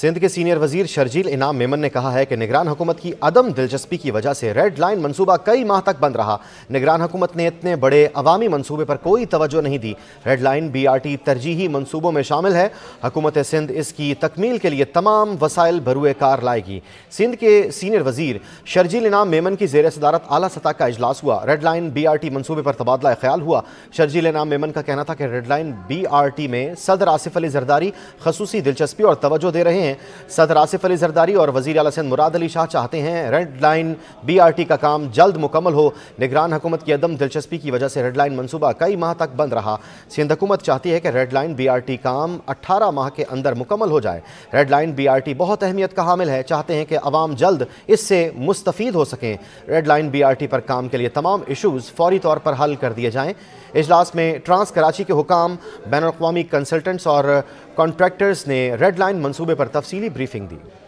सिंध के सीनियर वजीर शर्जील इनाम मेमन ने कहा है कि निगरान हुकूमत की अदम दिलचस्पी की वजह से रेड लाइन मनसूबा कई माह तक बंद रहा निगरान हुकूमत ने इतने बड़े अवामी मनसूबे पर कोई तवज्जो नहीं दी red line B R T तरजीही मनसूबों में शामिल है हुकूमत सिंध इसकी तकमील के लिए तमाम वसाइल भरुए कार लाएगी सिंध के सीनियर वजीर शर्जील इनाम मेमन की जेर सदारत अली सतह का अजलास हुआ red line B R T मनसूबे पर तबादला ख्याल हुआ शर्जील इनाम मेमन का कहना था कि red line B R T में सदर आसिफ अली जरदारी खसूसी दिलचस्पी और तवज्जो दे रहे हैं हैं सदर आसिफ अली जरदारी और वजी अला सिंध मुराद अली शाह चाहते हैं red line B R T का काम जल्द मुकम्मल हो निगरान हुकूमत की अदम दिलचस्पी की वजह से रेड लाइन मनसूबा कई माह तक बंद रहा सिंध हुकूमत चाहती है कि red line B R T काम अट्ठारह माह के अंदर मुकम्मल हो जाए red line B R T बहुत अहमियत का हामिल है चाहते हैं कि अवाम जल्द इससे मुस्तफ़ हो सकें red line B R T पर काम के लिए तमाम इशूज़ फौरी तौर पर हल कर दिए जाएँ इजलास में ट्रांस कराची के हुकाम बैन अवी कंसल्टेंट्स और कॉन्ट्रैक्टर्स ने रेड लाइन मंसूबे पर तफसीली ब्रीफिंग दी